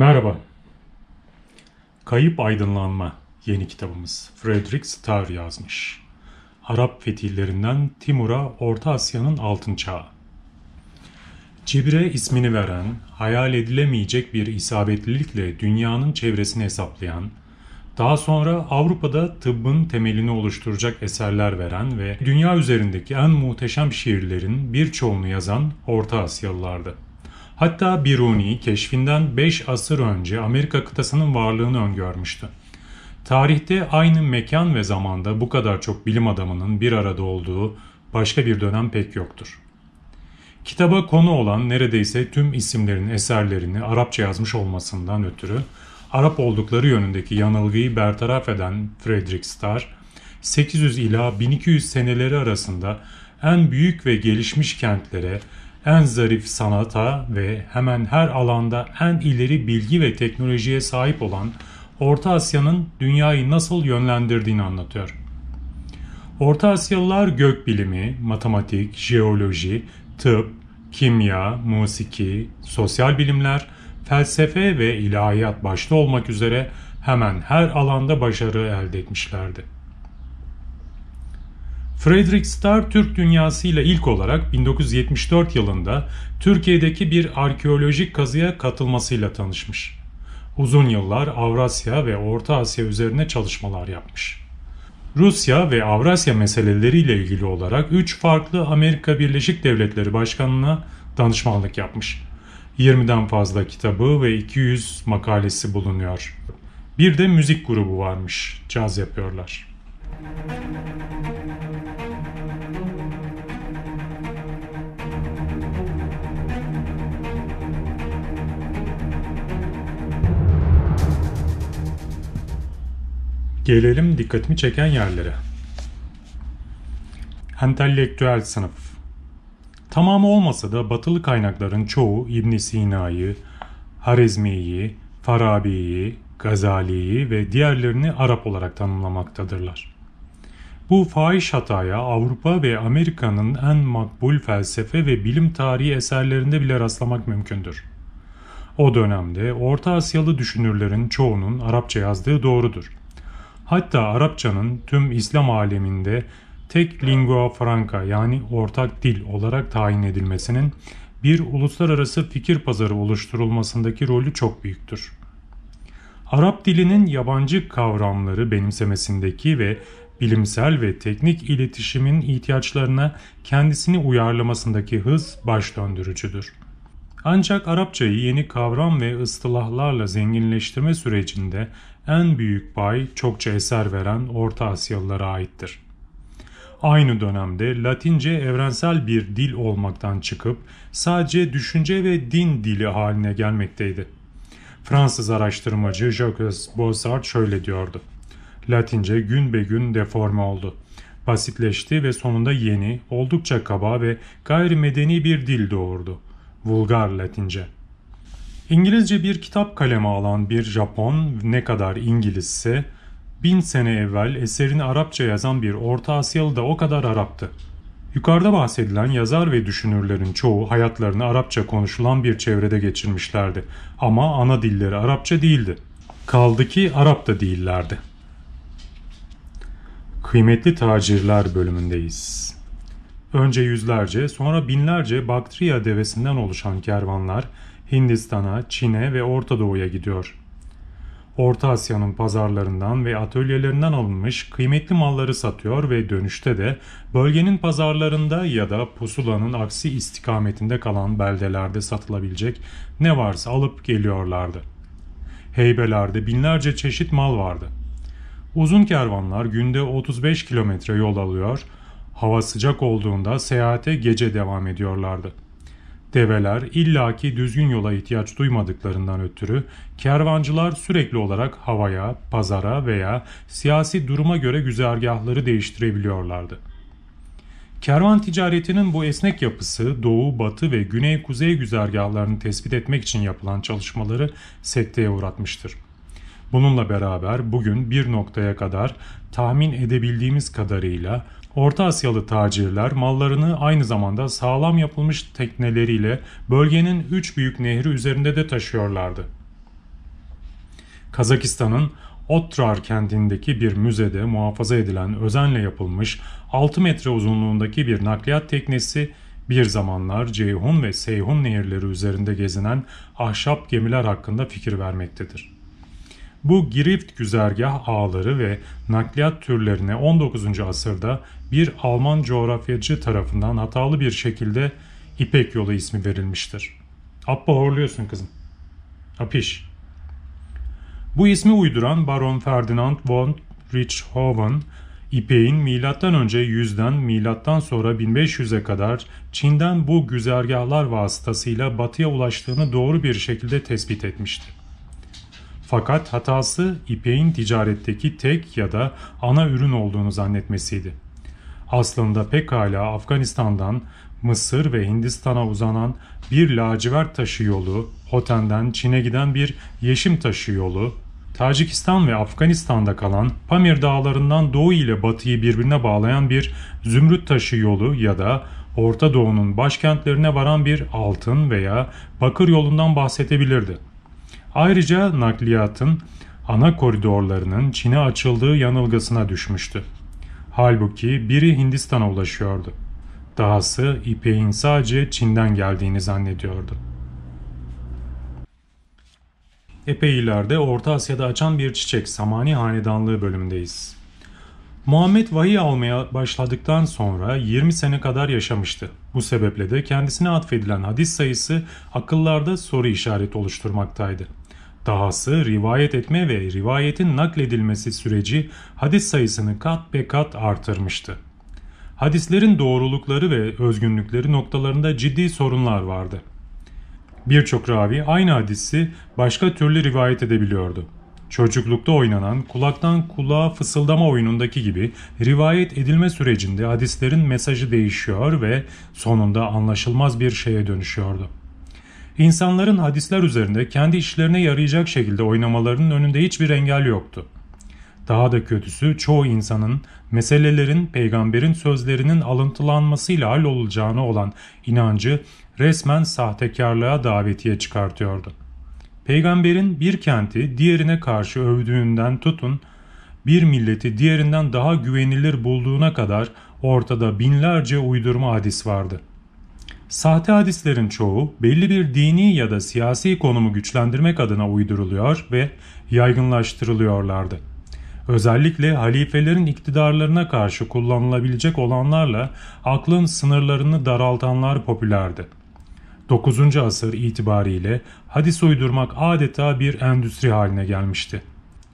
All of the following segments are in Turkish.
Merhaba. Kayıp Aydınlanma yeni kitabımız. Frederick Starr yazmış. Arap fetihlerinden Timur'a Orta Asya'nın altın çağı. Cibre ismini veren, hayal edilemeyecek bir isabetlilikle dünyanın çevresini hesaplayan, daha sonra Avrupa'da tıbbın temelini oluşturacak eserler veren ve dünya üzerindeki en muhteşem şiirlerin birçoğunu yazan Orta Asyalılardı. Hatta Biruni keşfinden 5 asır önce Amerika kıtasının varlığını öngörmüştü. Tarihte aynı mekan ve zamanda bu kadar çok bilim adamının bir arada olduğu başka bir dönem pek yoktur. Kitaba konu olan neredeyse tüm isimlerin eserlerini Arapça yazmış olmasından ötürü Arap oldukları yönündeki yanılgıyı bertaraf eden Frederick Starr, 800 ila 1200 seneleri arasında en büyük ve gelişmiş kentlere en zarif sanata ve hemen her alanda en ileri bilgi ve teknolojiye sahip olan Orta Asya'nın dünyayı nasıl yönlendirdiğini anlatıyor. Orta Asyalılar gök bilimi, matematik, jeoloji, tıp, kimya, musiki, sosyal bilimler, felsefe ve ilahiyat başta olmak üzere hemen her alanda başarı elde etmişlerdi. Frederick Starr Türk dünyasıyla ilk olarak 1974 yılında Türkiye'deki bir arkeolojik kazıya katılmasıyla tanışmış. Uzun yıllar Avrasya ve Orta Asya üzerine çalışmalar yapmış. Rusya ve Avrasya meseleleriyle ilgili olarak 3 farklı Amerika Birleşik Devletleri Başkanı'na danışmanlık yapmış. 20'den fazla kitabı ve 200 makalesi bulunuyor. Bir de müzik grubu varmış. Caz yapıyorlar. Müzik Gelelim dikkatimi çeken yerlere. Entelektüel sınıf. Tamamı olmasa da batılı kaynakların çoğu İbn Sina'yı, Harizmi'yi, Farabi'yi, Gazali'yi ve diğerlerini Arap olarak tanımlamaktadırlar. Bu fahiş hataya Avrupa ve Amerika'nın en makbul felsefe ve bilim tarihi eserlerinde bile rastlamak mümkündür. O dönemde Orta Asyalı düşünürlerin çoğunun Arapça yazdığı doğrudur. Hatta Arapçanın tüm İslam aleminde tek lingua franca yani ortak dil olarak tayin edilmesinin bir uluslararası fikir pazarı oluşturulmasındaki rolü çok büyüktür. Arap dilinin yabancı kavramları benimsemesindeki ve bilimsel ve teknik iletişimin ihtiyaçlarına kendisini uyarlamasındaki hız baş döndürücüdür. Ancak Arapçayı yeni kavram ve ıstılahlarla zenginleştirme sürecinde en büyük pay çokça eser veren Orta Asyalılara aittir. Aynı dönemde Latince evrensel bir dil olmaktan çıkıp sadece düşünce ve din dili haline gelmekteydi. Fransız araştırmacı Jacques Bossart şöyle diyordu. Latince gün be gün deforme oldu. Basitleşti ve sonunda yeni, oldukça kaba ve gayrimedeni bir dil doğurdu. Vulgar Latince.'' İngilizce bir kitap kaleme alan bir Japon ne kadar İngilizse, bin sene evvel eserini Arapça yazan bir Orta Asyalı da o kadar Arap'tı. Yukarıda bahsedilen yazar ve düşünürlerin çoğu hayatlarını Arapça konuşulan bir çevrede geçirmişlerdi ama ana dilleri Arapça değildi. Kaldı ki Arap da değillerdi. Kıymetli Tacirler bölümündeyiz. Önce yüzlerce, sonra binlerce Baktriya devesinden oluşan kervanlar Hindistan'a, Çin'e ve Orta Doğu'ya gidiyor. Orta Asya'nın pazarlarından ve atölyelerinden alınmış kıymetli malları satıyor ve dönüşte de bölgenin pazarlarında ya da pusulanın aksi istikametinde kalan beldelerde satılabilecek ne varsa alıp geliyorlardı. Heybelerde binlerce çeşit mal vardı. Uzun kervanlar günde 35 kilometre yol alıyor, hava sıcak olduğunda seyahate gece devam ediyorlardı.'' Develer illaki düzgün yola ihtiyaç duymadıklarından ötürü kervancılar sürekli olarak havaya, pazara veya siyasi duruma göre güzergahları değiştirebiliyorlardı. Kervan ticaretinin bu esnek yapısı doğu, batı ve güney-kuzey güzergahlarını tespit etmek için yapılan çalışmaları sekteye uğratmıştır. Bununla beraber bugün bir noktaya kadar tahmin edebildiğimiz kadarıyla Orta Asyalı tacirler mallarını aynı zamanda sağlam yapılmış tekneleriyle bölgenin üç büyük nehri üzerinde de taşıyorlardı. Kazakistan'ın Otrar kentindeki bir müzede muhafaza edilen özenle yapılmış 6 metre uzunluğundaki bir nakliyat teknesi bir zamanlar Ceyhun ve Seyhun nehirleri üzerinde gezinen ahşap gemiler hakkında fikir vermektedir. Bu girift güzergah ağları ve nakliyat türlerine 19. asırda bir Alman coğrafyacı tarafından hatalı bir şekilde İpek Yolu ismi verilmiştir. Abba horluyorsun kızım. Apiş. Bu ismi uyduran Baron Ferdinand von Richthofen, İpek'in milattan önce 100'den milattan sonra 1500'e kadar Çin'den bu güzergahlar vasıtasıyla batıya ulaştığını doğru bir şekilde tespit etmişti. Fakat hatası ipeğin ticaretteki tek ya da ana ürün olduğunu zannetmesiydi. Aslında pekala Afganistan'dan Mısır ve Hindistan'a uzanan bir lacivert taşı yolu, Hoten'den Çin'e giden bir yeşim taşı yolu, Tacikistan ve Afganistan'da kalan Pamir dağlarından doğu ile batıyı birbirine bağlayan bir zümrüt taşı yolu ya da Orta Doğu'nun başkentlerine varan bir altın veya bakır yolundan bahsedebilirdi. Ayrıca nakliyatın ana koridorlarının Çin'e açıldığı yanılgısına düşmüştü. Halbuki biri Hindistan'a ulaşıyordu. Dahası ipeğin sadece Çin'den geldiğini zannediyordu. Epey ileride Orta Asya'da açan bir çiçek Samani Hanedanlığı bölümündeyiz. Muhammed vahiy almaya başladıktan sonra 20 sene kadar yaşamıştı. Bu sebeple de kendisine atfedilen hadis sayısı akıllarda soru işareti oluşturmaktaydı. Dahası rivayet etme ve rivayetin nakledilmesi süreci hadis sayısını kat be kat artırmıştı. Hadislerin doğrulukları ve özgünlükleri noktalarında ciddi sorunlar vardı. Birçok ravi aynı hadisi başka türlü rivayet edebiliyordu. Çocuklukta oynanan kulaktan kulağa fısıldama oyunundaki gibi rivayet edilme sürecinde hadislerin mesajı değişiyor ve sonunda anlaşılmaz bir şeye dönüşüyordu. İnsanların hadisler üzerinde kendi işlerine yarayacak şekilde oynamalarının önünde hiçbir engel yoktu. Daha da kötüsü çoğu insanın meselelerin peygamberin sözlerinin alıntılanmasıyla hallolacağına olan inancı resmen sahtekarlığa davetiye çıkartıyordu. Peygamberin bir kenti diğerine karşı övdüğünden tutun, bir milleti diğerinden daha güvenilir bulduğuna kadar ortada binlerce uydurma hadis vardı.'' Sahte hadislerin çoğu belli bir dini ya da siyasi konumu güçlendirmek adına uyduruluyor ve yaygınlaştırılıyorlardı. Özellikle halifelerin iktidarlarına karşı kullanılabilecek olanlarla aklın sınırlarını daraltanlar popülerdi. 9. asır itibariyle hadis uydurmak adeta bir endüstri haline gelmişti.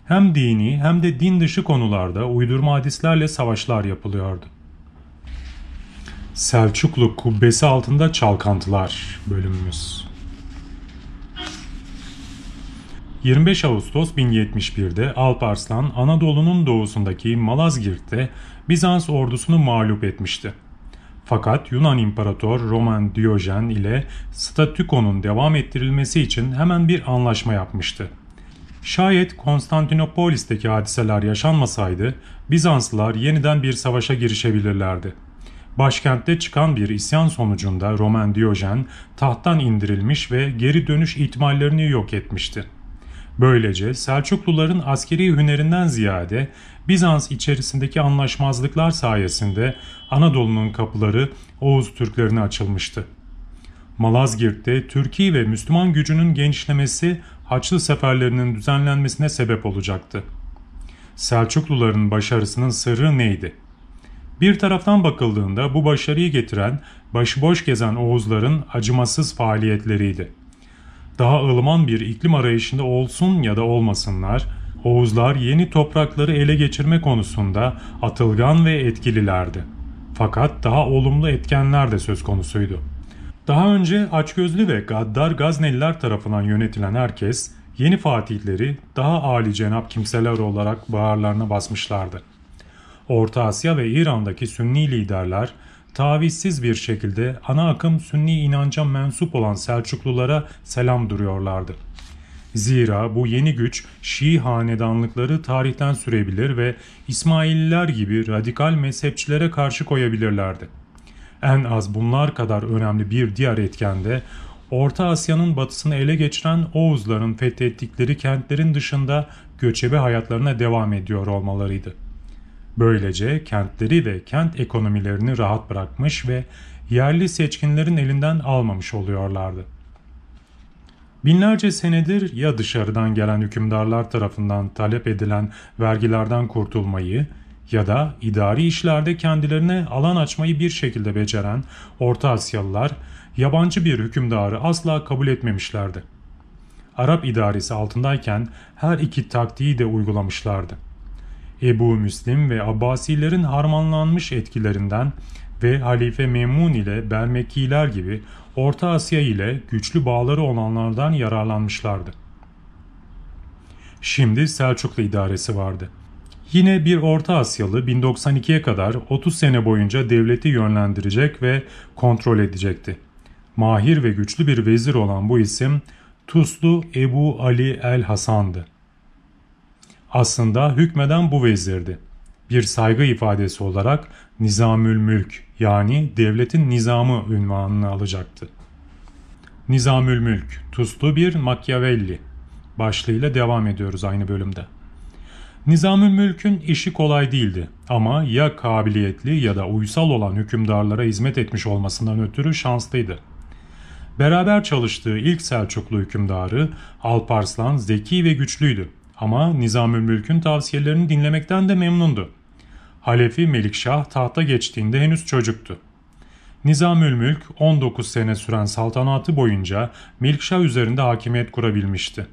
Hem dini hem de din dışı konularda uydurma hadislerle savaşlar yapılıyordu. Selçuklu Kubbesi altında çalkantılar bölümümüz. 25 Ağustos 1071'de Alparslan Anadolu'nun doğusundaki Malazgirt'te Bizans ordusunu mağlup etmişti. Fakat Yunan İmparator Roman Diyojen ile statükonun devam ettirilmesi için hemen bir anlaşma yapmıştı. Şayet Konstantinopolis'teki hadiseler yaşanmasaydı Bizanslılar yeniden bir savaşa girişebilirlerdi. Başkentte çıkan bir isyan sonucunda Roman Diyojen tahttan indirilmiş ve geri dönüş ihtimallerini yok etmişti. Böylece Selçukluların askeri hünerinden ziyade Bizans içerisindeki anlaşmazlıklar sayesinde Anadolu'nun kapıları Oğuz Türklerine açılmıştı. Malazgirt'te Türkiye ve Müslüman gücünün genişlemesi Haçlı seferlerinin düzenlenmesine sebep olacaktı. Selçukluların başarısının sırrı neydi? Bir taraftan bakıldığında bu başarıyı getiren başıboş gezen Oğuzların acımasız faaliyetleriydi. Daha ılıman bir iklim arayışında olsun ya da olmasınlar, Oğuzlar yeni toprakları ele geçirme konusunda atılgan ve etkililerdi. Fakat daha olumlu etkenler de söz konusuydu. Daha önce açgözlü ve gaddar Gazneliler tarafından yönetilen herkes yeni fatihleri daha âli cenap kimseler olarak bağırlarına basmışlardı. Orta Asya ve İran'daki Sünni liderler tavizsiz bir şekilde ana akım Sünni inanca mensup olan Selçuklulara selam duruyorlardı. Zira bu yeni güç Şii hanedanlıkları tarihten sürebilir ve İsmaililer gibi radikal mezhepçilere karşı koyabilirlerdi. En az bunlar kadar önemli bir diğer etken de Orta Asya'nın batısını ele geçiren Oğuzların fethettikleri kentlerin dışında göçebe hayatlarına devam ediyor olmalarıydı. Böylece kentleri ve kent ekonomilerini rahat bırakmış ve yerli seçkinlerin elinden almamış oluyorlardı. Binlerce senedir ya dışarıdan gelen hükümdarlar tarafından talep edilen vergilerden kurtulmayı ya da idari işlerde kendilerine alan açmayı bir şekilde beceren Orta Asyalılar yabancı bir hükümdarı asla kabul etmemişlerdi. Arap idaresi altındayken her iki taktiği de uygulamışlardı. Ebu Müslim ve Abbasilerin harmanlanmış etkilerinden ve Halife Memun ile Bermekiler gibi Orta Asya ile güçlü bağları olanlardan yararlanmışlardı. Şimdi Selçuklu idaresi vardı. Yine bir Orta Asyalı 1092'ye kadar 30 sene boyunca devleti yönlendirecek ve kontrol edecekti. Mahir ve güçlü bir vezir olan bu isim Tuslu Ebu Ali el Hasan'dı aslında hükmeden bu vezirdi. Bir saygı ifadesi olarak Nizamül Mülk yani devletin nizamı ünvanını alacaktı. Nizamül Mülk, Tuslu bir Machiavelli başlığıyla devam ediyoruz aynı bölümde. Nizamül Mülk'ün işi kolay değildi ama ya kabiliyetli ya da uysal olan hükümdarlara hizmet etmiş olmasından ötürü şanslıydı. Beraber çalıştığı ilk Selçuklu hükümdarı Alparslan zeki ve güçlüydü ama Nizamül-Mülkün tavsiyelerini dinlemekten de memnundu. Halefi Melikşah tahta geçtiğinde henüz çocuktu. Nizamül-Mülk 19 sene süren saltanatı boyunca Melikşah üzerinde hakimiyet kurabilmişti.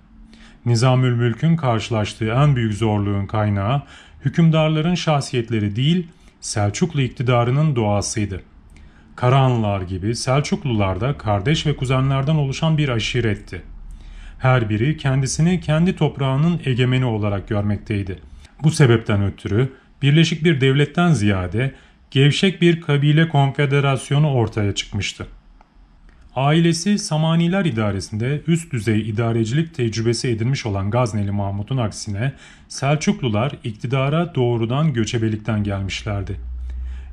Nizamül-Mülkün karşılaştığı en büyük zorluğun kaynağı hükümdarların şahsiyetleri değil Selçuklu iktidarının doğasıydı. Karahanlılar gibi Selçuklular da kardeş ve kuzenlerden oluşan bir aşiretti her biri kendisini kendi toprağının egemeni olarak görmekteydi. Bu sebepten ötürü birleşik bir devletten ziyade gevşek bir kabile konfederasyonu ortaya çıkmıştı. Ailesi Samaniler idaresinde üst düzey idarecilik tecrübesi edinmiş olan Gazneli Mahmut'un aksine Selçuklular iktidara doğrudan göçebelikten gelmişlerdi.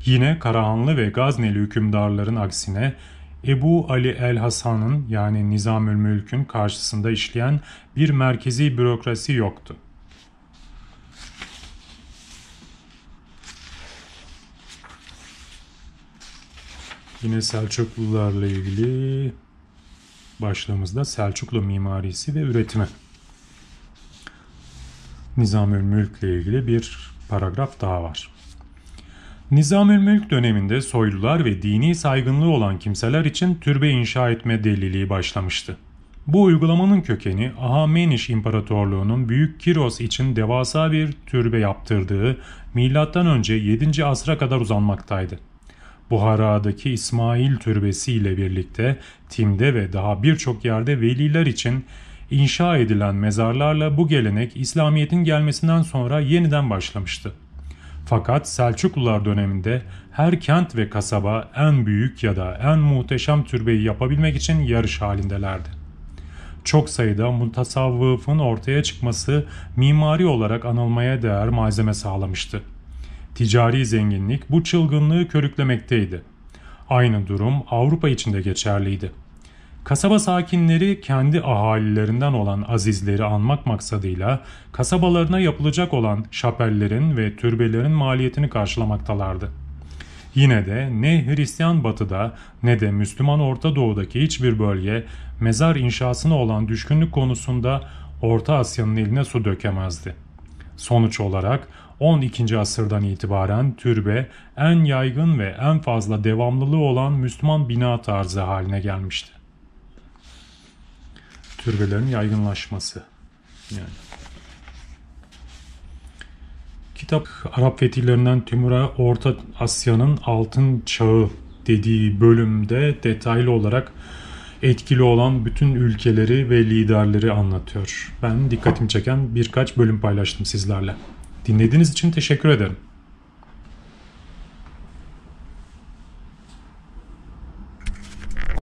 Yine Karahanlı ve Gazneli hükümdarların aksine Ebu Ali el-Hasan'ın yani Nizamül Mülk'ün karşısında işleyen bir merkezi bürokrasi yoktu. Yine Selçuklularla ilgili başlığımızda Selçuklu mimarisi ve üretimi. Nizamül Mülk ile ilgili bir paragraf daha var. Nizamülmülk döneminde soylular ve dini saygınlığı olan kimseler için türbe inşa etme deliliği başlamıştı. Bu uygulamanın kökeni Ahameniş İmparatorluğu'nun Büyük Kiros için devasa bir türbe yaptırdığı M.Ö. 7. asra kadar uzanmaktaydı. Buhara'daki İsmail Türbesi ile birlikte Tim'de ve daha birçok yerde veliler için inşa edilen mezarlarla bu gelenek İslamiyet'in gelmesinden sonra yeniden başlamıştı. Fakat Selçuklular döneminde her kent ve kasaba en büyük ya da en muhteşem türbeyi yapabilmek için yarış halindelerdi. Çok sayıda mutasavvıfın ortaya çıkması mimari olarak anılmaya değer malzeme sağlamıştı. Ticari zenginlik bu çılgınlığı körüklemekteydi. Aynı durum Avrupa için de geçerliydi. Kasaba sakinleri kendi ahalilerinden olan azizleri anmak maksadıyla kasabalarına yapılacak olan şapellerin ve türbelerin maliyetini karşılamaktalardı. Yine de ne Hristiyan batıda ne de Müslüman Orta Doğu'daki hiçbir bölge mezar inşasına olan düşkünlük konusunda Orta Asya'nın eline su dökemezdi. Sonuç olarak 12. asırdan itibaren türbe en yaygın ve en fazla devamlılığı olan Müslüman bina tarzı haline gelmişti türbelerin yaygınlaşması. Yani. Kitap Arap fetihlerinden Tümür'e Orta Asya'nın altın çağı dediği bölümde detaylı olarak etkili olan bütün ülkeleri ve liderleri anlatıyor. Ben dikkatimi çeken birkaç bölüm paylaştım sizlerle. Dinlediğiniz için teşekkür ederim.